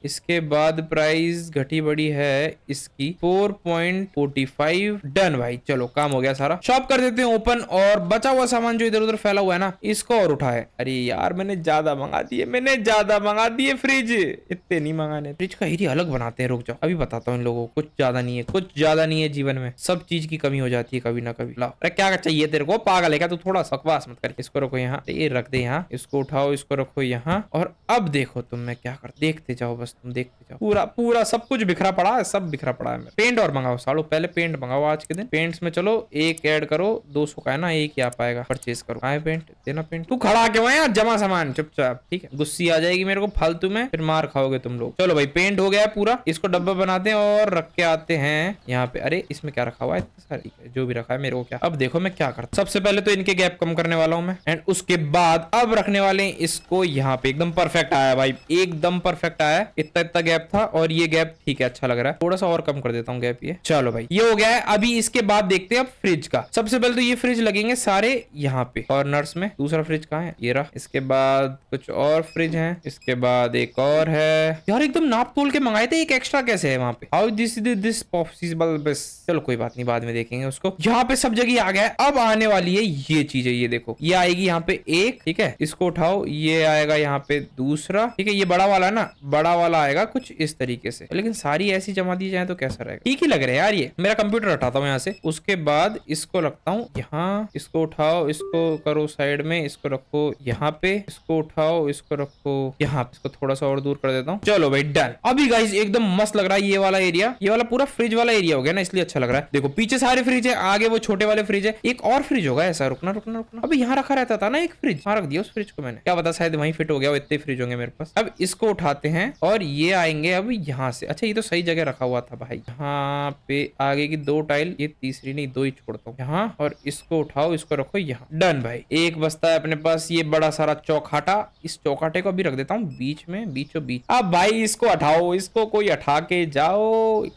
इसके बाद प्राइस घटी बड़ी है इसकी four point forty five done भाई चलो काम हो गया सारा शॉप कर देते हैं ओपन और बचा हुआ सामान जो इधर उधर फैला हुआ है ना इसको और उठा है अरे यार मैंने ज्यादा मंगा दिए मैंने ज्यादा मंगा दिए लिए फ्रिज इतने नहीं मंगाने फ्रिज का एरिया अलग बनाते हैं रुक जाओ अभी बताता हूँ इन लोगों को कुछ ज्यादा नहीं है कुछ ज्यादा नहीं है जीवन में सब चीज की कमी हो जाती है कभी ना कभी लाओ अरे क्या चाहिए तेरे को पागल है क्या तू थोड़ा सकवास मत कर इसको रखो यहाँ ये रख दे यहाँ इसको उठाओ इसको रखो यहाँ और अब देखो तुम मैं क्या कर देखते जाओ बस तुम देखते जाओ पूरा पूरा सब कुछ बिखरा पड़ा है सब बिखरा पड़ा है पेंट और मंगाओ सालो पहले पेंट मंगाओ आज के दिन पेंट्स में चलो एक ऐड करो दो सौ का है ना एक ही आ पाएगा परचेज करो आए पेंट देना पेंट तू खड़ा के है जमा सामान चुपचाप ठीक है गुस्सी आ जाएगी मेरे को फल फालतू में फिर मार खाओगे तुम लोग चलो भाई पेंट हो गया पूरा इसको डब्बा बनाते हैं और रख के आते हैं यहाँ पे अरे इसमें क्या रखा हुआ है सारी जो भी रखा है मेरे को क्या अब देखो मैं क्या करता सबसे पहले तो इनके गैप कम करने वाला हूँ मैं एंड उसके बाद अब रखने वाले इसको यहाँ पे एकदम परफेक्ट आया भाई एकदम परफेक्ट आया इतना इतना गैप था और ये गैप ठीक है अच्छा लग रहा है थोड़ा सा और कम कर देता हूँ गैप ये चलो भाई ये हो गया है अभी इसके बाद देखते हैं अब फ्रिज का सबसे पहले तो ये फ्रिज लगेंगे सारे यहाँ पे कॉर्नर्स में दूसरा फ्रिज कहा है ये रहा इसके बाद कुछ और फ्रिज है इसके बाद बाद एक और है यार एकदम नाप तोल के मंगाए थे एक एक्स्ट्रा कैसे है वहाँ पे हाउ दिस दिस पॉसिबल बस चलो कोई बात नहीं बाद में देखेंगे उसको यहाँ पे सब जगह आ गया अब आने वाली है ये चीज है ये देखो ये आएगी यहाँ पे एक ठीक है इसको उठाओ ये आएगा यहाँ पे दूसरा ठीक है ये बड़ा वाला ना बड़ा वाला आएगा कुछ इस तरीके से लेकिन सारी ऐसी जमा दी जाए तो कैसा रहेगा ठीक ही लग रहा है यार ये मेरा कंप्यूटर हटाता हूँ यहाँ से उसके बाद इसको रखता हूँ यहाँ इसको उठाओ इसको करो साइड में इसको रखो यहाँ पे इसको उठाओ इसको रखो यहाँ इसको थोड़ा सा और दूर कर देता हूँ चलो भाई डन अभी गाइज एकदम मस्त लग रहा है ये वाला एरिया ये वाला पूरा फ्रिज वाला एरिया हो गया ना इसलिए अच्छा लग रहा है देखो पीछे सारे फ्रिज है आगे वो छोटे वाले फ्रिज है एक और फ्रिज होगा ऐसा रुकना रुकना रुकना अभी यहाँ रखा रहता था ना एक फ्रिज यहाँ रख दिया उस फ्रिज को मैंने क्या पता शायद वही फिट हो गया इतने फ्रिज होंगे मेरे पास अब इसको उठाते हैं और ये आएंगे अब यहाँ से अच्छा ये तो सही जगह रखा हुआ था भाई यहाँ पे आगे की दो टाइल ये तीसरी नहीं दो ही छोड़ता हूँ यहाँ और इसको उठाओ इसको रखो यहाँ डन भाई एक बस्ता है अपने पास ये बड़ा सारा चौखाटा इस चौखाटे को अभी रख देता हूँ बीच में बीचों बीच अब भाई इसको हटाओ इसको कोई हटा के जाओ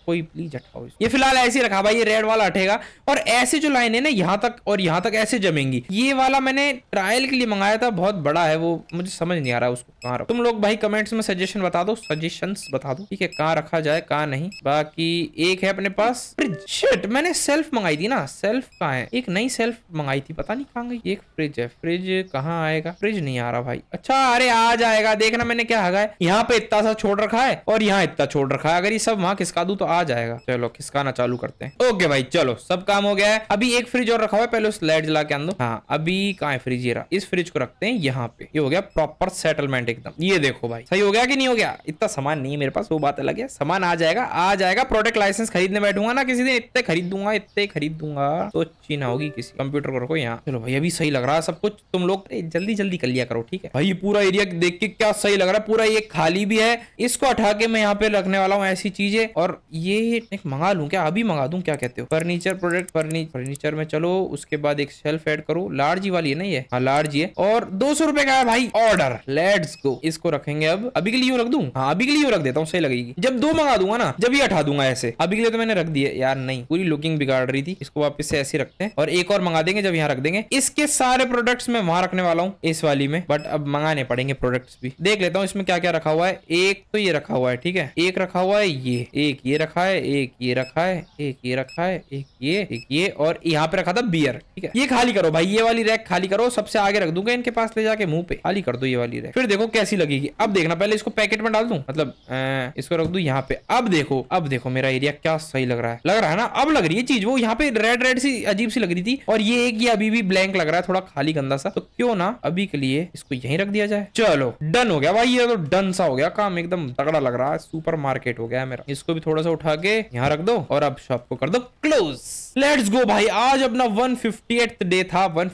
कोई प्लीज हटाओ ये फिलहाल ऐसे रखा भाई ये रेड वाला हटेगा और ऐसे जो लाइन है ना यहाँ तक और यहाँ तक ऐसे जमेंगी ये वाला मैंने ट्रायल के लिए मंगाया था बहुत बड़ा है वो मुझे समझ नहीं आ रहा उसको कहाँ तुम लोग भाई कमेंट्स में सजेशन बता दो सजेशन बता दो ठीक है कहाँ रखा जाए कहाँ नहीं बाकी एक है अपने पास फ्रिज मैंने सेल्फ मंगाई थी ना सेल्फ कहा है एक नई सेल्फ मंगाई थी पता नहीं कहाँ गई एक फ्रिज है फ्रिज कहाँ आएगा फ्रिज नहीं आ रहा भाई अच्छा अरे आ जाएगा देखना मैंने क्या क्या है यहाँ पे इतना सा छोड़ रखा है और यहाँ इतना छोड़ रखा है अगर ये सब वहाँ खिसका दू तो आ जाएगा चलो खिसकाना चालू करते हैं ओके भाई चलो सब काम हो गया है अभी एक फ्रिज और रखा हुआ है पहले उस लाइट जला के अंदर हाँ अभी कहा है फ्रिज ये इस फ्रिज को रखते हैं यहाँ पे ये हो गया प्रॉपर सेटलमेंट एकदम ये देखो भाई सही हो गया कि नहीं हो गया इतना सामान नहीं है मेरे पास वो बात अलग है सामान आ जाएगा आ जाएगा प्रोडक्ट लाइसेंस खरीदने बैठूंगा ना किसी दिन इतने खरीद दूंगा इतने खरीद दूंगा तो चीना होगी किसी कंप्यूटर को रखो यहाँ चलो भाई अभी सही लग रहा है सब कुछ तुम लोग जल्दी जल्दी कर लिया करो ठीक है भाई पूरा एरिया देख के क्या सही लग रहा है हमारा पूरा ये खाली भी है इसको उठा के मैं यहाँ पे रखने वाला हूँ ऐसी चीजें और ये एक मंगा लू क्या अभी मंगा दू क्या कहते हो फर्नीचर प्रोडक्ट फर्नीचर में चलो उसके बाद एक सेल्फ एड करो लार्ज ही वाली है ना ये हाँ लार्ज ये और दो सौ का है भाई ऑर्डर लेट्स गो इसको रखेंगे अब अभी के लिए रख दू हाँ अभी के लिए रख देता हूँ सही लगेगी जब दो मंगा दूंगा ना जब ही हटा दूंगा ऐसे अभी के लिए तो मैंने रख दिया यार नहीं पूरी लुकिंग बिगाड़ रही थी इसको वापस से ऐसे रखते हैं और एक और मंगा देंगे जब यहाँ रख देंगे इसके सारे प्रोडक्ट्स मैं वहां रखने वाला हूँ इस वाली में बट अब मंगाने पड़ेंगे प्रोडक्ट्स भी देख लेता हूँ इसमें क्या क्या रखा हुआ है एक तो ये रखा हुआ है ठीक है एक रखा हुआ है ये एक ये रखा है एक ये रखा है एक ये रखा है एक ये एक ये और यहाँ पे रखा था बियर ठीक है ये खाली करो भाई ये वाली रैक खाली करो सबसे आगे रख दूंगा इनके पास ले जाके मुंह पे खाली कर दो ये वाली रैक फिर देखो कैसी लगेगी अब देखना पहले इसको पैकेट में डाल दू मतलब इसको रख दू यहाँ पे अब देखो अब देखो मेरा एरिया क्या सही लग रहा है लग रहा है ना अब लग रही है चीज वो यहाँ पे रेड रेड सी अजीब सी लग रही थी और ये एक ये अभी भी ब्लैंक लग रहा है थोड़ा खाली गंदा सा तो क्यों ना अभी के लिए इसको यही रख दिया जाए चलो डन हो गया भाई दिया तो डन सा हो गया काम एकदम तगड़ा लग रहा है सुपर मार्केट हो गया मेरा इसको भी थोड़ा सा उठा के यहाँ रख दो और अब शॉप को कर दो क्लोज लेट्स गो भाई आज अपना वन डे था वन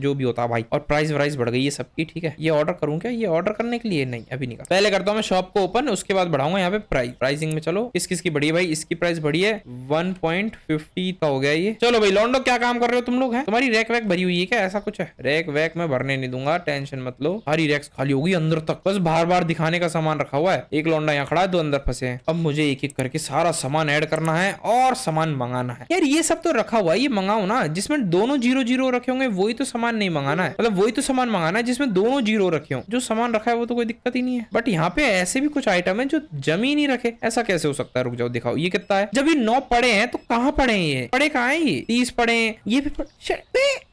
जो भी होता भाई और प्राइस वाइस बढ़ गई है सबकी ठीक है ये ऑर्डर करूँ क्या ये ऑर्डर करने के लिए नहीं अभी नहीं पहले करता हूँ मैं शॉप को ओपन उसके बाद बढ़ाऊंगा यहाँ पे प्राइस प्राइसिंग में चलो किस किसकी बढ़ी भाई इसकी प्राइस बढ़ी है वन का हो गया ये चलो भाई लॉन्डो क्या काम कर रहे हो तुम लोग है तुम्हारी रैक वैक भरी हुई है क्या ऐसा कुछ है रैक वैक मैं भरने नहीं दूंगा टेंशन मत लो हरी रैक्स खाली होगी अंदर तक बस बार बार दिखाने का सामान रखा हुआ है एक लौंडा यहाँ खड़ा है दो अंदर फंसे हैं अब मुझे एक एक करके सारा सामान ऐड करना है और सामान मंगाना है यार ये सब तो रखा हुआ है ये मंगाओ ना जिसमें दोनों जीरो जीरो रखे होंगे वही तो सामान नहीं मंगाना है मतलब वही तो सामान मंगाना है जिसमें दोनों जीरो रखे हो जो सामान रखा है वो तो कोई दिक्कत ही नहीं है बट यहाँ पे ऐसे भी कुछ आइटम है जो जमी नहीं रखे ऐसा कैसे हो सकता है रुक जाओ दिखाओ ये कितना है जब ये नौ पड़े हैं तो कहाँ पड़े हैं ये पड़े कहा है ये तीस पड़े ये भी पड़े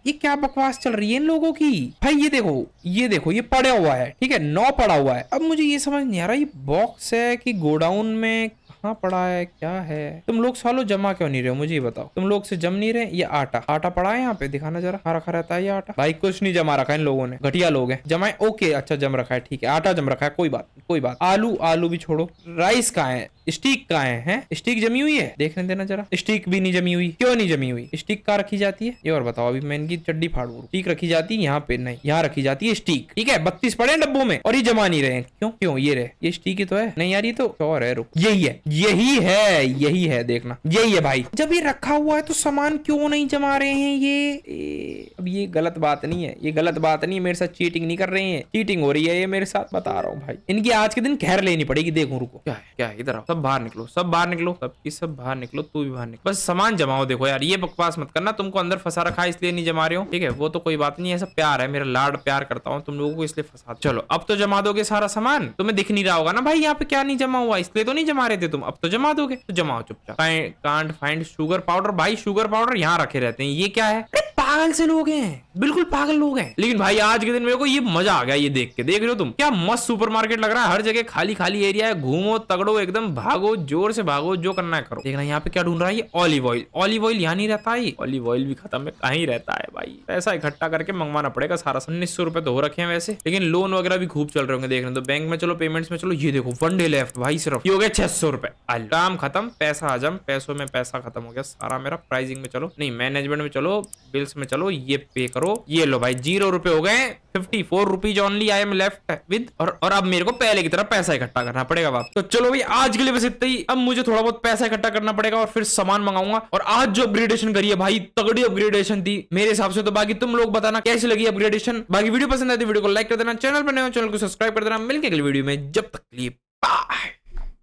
ये क्या बकवास चल रही है इन लोगों की भाई ये देखो ये देखो ये पड़ा हुआ है ठीक है नौ पड़ा हुआ है अब मुझे ये समझ नहीं आ रहा ये बॉक्स है कि गोडाउन में कहाँ पड़ा है क्या है तुम लोग सालो जमा क्यों नहीं रहे हो मुझे ही बताओ तुम लोग से जम नहीं रहे ये आटा आटा पड़ा है यहाँ पे दिखाना जरा कहाँ रखा रहता है ये आटा भाई कुछ नहीं जमा रखा है इन लोगों ने घटिया लोग है जमाए ओके अच्छा जम रखा है ठीक है आटा जम रखा है कोई बात कोई बात आलू आलू भी छोड़ो राइस कहा है स्टिक का है स्टिक जमी हुई है देखने देना जरा स्टिक भी नहीं जमी हुई क्यों नहीं जमी हुई स्टिक कहा रखी जाती है ये और बताओ अभी मैं इनकी चड्डी फाड़ू स्टिक रखी जाती है यहाँ पे नहीं यहाँ रखी जाती है स्टिक ठीक है बत्तीस पड़े हैं डब्बों में और ये जमा नहीं रहे क्यों क्यों ये रहे ये स्टिक ही तो है नहीं यार ये तो और है रुक यही है यही है यही है देखना यही है भाई जब ये रखा हुआ है तो सामान क्यों नहीं जमा रहे हैं ये अब ये गलत बात नहीं है ये गलत बात नहीं है मेरे साथ चीटिंग नहीं कर रहे हैं चीटिंग हो रही है ये मेरे साथ बता रहा हूँ भाई इनकी आज के दिन खैर लेनी पड़ेगी देखो रुको क्या है क्या है इधर आओ सब बाहर निकलो सब बाहर निकलो सब की सब बाहर निकलो तू भी बाहर निकलो बस सामान जमाओ देखो यार ये बकवास मत करना तुमको अंदर फंसा रखा है इसलिए नहीं जमा रहे हो ठीक है वो तो कोई बात नहीं सब प्यार है मेरा लाड प्यार करता हूँ तुम लोगों को इसलिए फंसा चलो अब तो जमा दोगे सारा सामान तुम्हें दिख नहीं रहा होगा ना भाई यहाँ पे क्या नहीं जमा हुआ इसलिए तो नहीं जमा रहे थे तुम अब तो जमा दोगे तो जमाओ चुपचाप कांट फाइंड शुगर पाउडर भाई शुगर पाउडर यहाँ रखे रहते हैं ये क्या है पागल से लोग हैं बिल्कुल पागल लोग हैं लेकिन भाई आज के दिन मेरे को ये मजा आ गया ये देख के देख रहे हो तुम क्या मस्त सुपरमार्केट लग रहा है हर जगह खाली खाली एरिया है घूमो तगड़ो एकदम भागो जोर से भागो जो करना है करो देखना यहाँ पे क्या ढूंढ रहा है ऑलिव ऑयल ऑलिव ऑयल यहाँ नहीं रहता है ऑलिव ऑयल भी खत्म है कहीं रहता है भाई पैसा इकट्ठा करके मंगवाना पड़ेगा सारा उन्नीस सौ रुपए तो हो रखे हैं वैसे लेकिन लोन वगैरह भी खूब चल रहे होंगे रहे तो बैंक में चलो पेमेंट्स में चलो ये देखो वन डे लेफ्ट भाई सिर्फ ये हो गया छह सौ रुपए काम खत्म पैसा हजम पैसों में पैसा खत्म हो गया सारा मेरा प्राइसिंग में चलो नहीं मैनेजमेंट में चलो बिल्स में चलो ये पे करो ब्रो ये लो भाई जीरो रुपए हो गए fifty four rupees only I am left with और, और अब मेरे को पहले की तरह पैसा इकट्ठा करना पड़ेगा बाप तो चलो भाई आज के लिए बस इतना ही अब मुझे थोड़ा बहुत पैसा इकट्ठा करना पड़ेगा और फिर सामान मंगाऊंगा और आज जो अपग्रेडेशन करी है भाई तगड़ी अपग्रेडेशन थी मेरे हिसाब से तो बाकी तुम लोग बताना कैसी लगी अपग्रेडेशन बाकी वीडियो पसंद आती तो वीडियो को लाइक कर देना चैनल पर नए चैनल तो को सब्सक्राइब कर देना मिलकर अगले वीडियो में जब तक लिए बाय